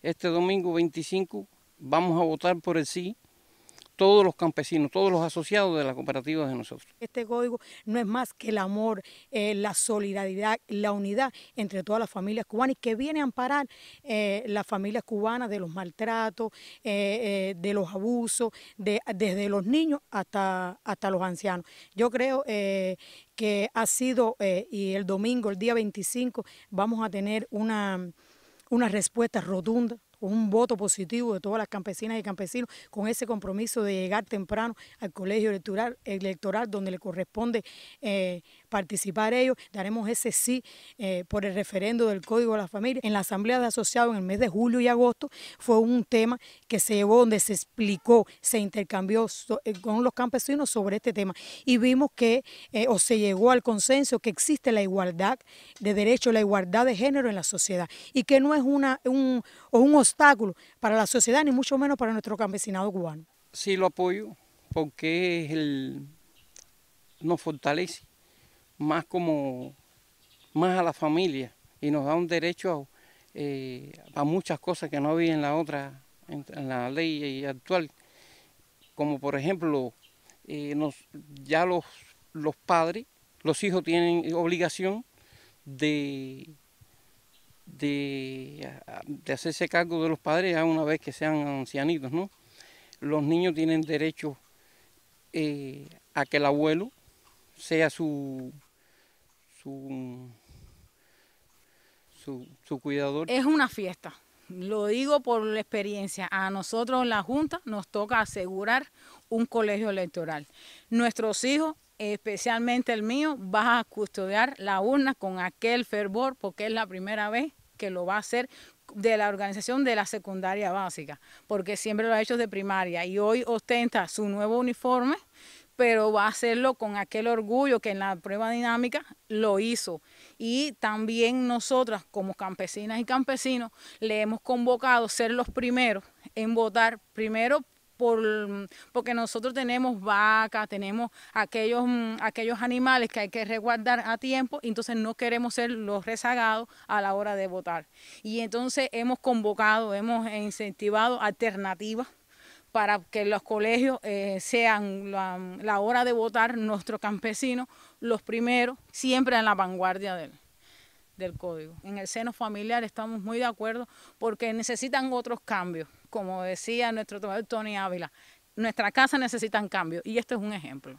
Este domingo 25 vamos a votar por el sí todos los campesinos, todos los asociados de las cooperativa de nosotros. Este código no es más que el amor, eh, la solidaridad, la unidad entre todas las familias cubanas y que viene a amparar eh, las familias cubanas de los maltratos, eh, de los abusos, desde los niños hasta, hasta los ancianos. Yo creo que ha sido, y el domingo, el día 25, vamos a tener una, una respuesta rotunda un voto positivo de todas las campesinas y campesinos con ese compromiso de llegar temprano al colegio electoral, electoral donde le corresponde eh, participar ellos. Daremos ese sí eh, por el referendo del Código de la Familia. En la Asamblea de Asociados en el mes de julio y agosto fue un tema que se llevó donde se explicó, se intercambió eh, con los campesinos sobre este tema y vimos que o se llegó al consenso que existe la igualdad de derechos la igualdad de género en la sociedad y que no es una, un, o un obstáculo para la sociedad, ni mucho menos para nuestro campesinado cubano. Sí, lo apoyo, porque es nos fortalece más como más a la familia y nos da un derecho a, eh, muchas cosas que no había en la otra, en, la ley actual, como por ejemplo, eh, nos, ya los, los padres, los hijos tienen obligación de de, hacerse cargo de los padres ya una vez que sean ancianitos, ¿no? Los niños tienen derecho eh, a que el abuelo sea su, su, su, cuidador. Es una fiesta, lo digo por la experiencia. A nosotros en la Junta nos toca asegurar un colegio electoral. Nuestros hijos especialmente el mío, van a custodiar la urna con aquel fervor porque es la primera vez que lo va a hacer de la organización de la secundaria básica, porque siempre lo ha hecho de primaria y hoy ostenta su nuevo uniforme, pero va a hacerlo con aquel orgullo que en la prueba dinámica lo hizo. Y también nosotras como campesinas y campesinos le hemos convocado ser los primeros en votar primero por, mm, porque nosotros tenemos vacas, tenemos aquellos, mm, aquellos animales que hay que resguardar a tiempo, entonces no queremos ser los rezagados a la hora de votar. Y entonces hemos convocado, hemos incentivado alternativas para que los colegios eh, sean la, hora de votar nuestros campesinos los primeros, siempre en la vanguardia del, del código. En el seno familiar estamos muy de acuerdo porque necesitan otros cambios como decía nuestro tomador Tony Ávila, nuestra casa necesitan cambio y este es un ejemplo.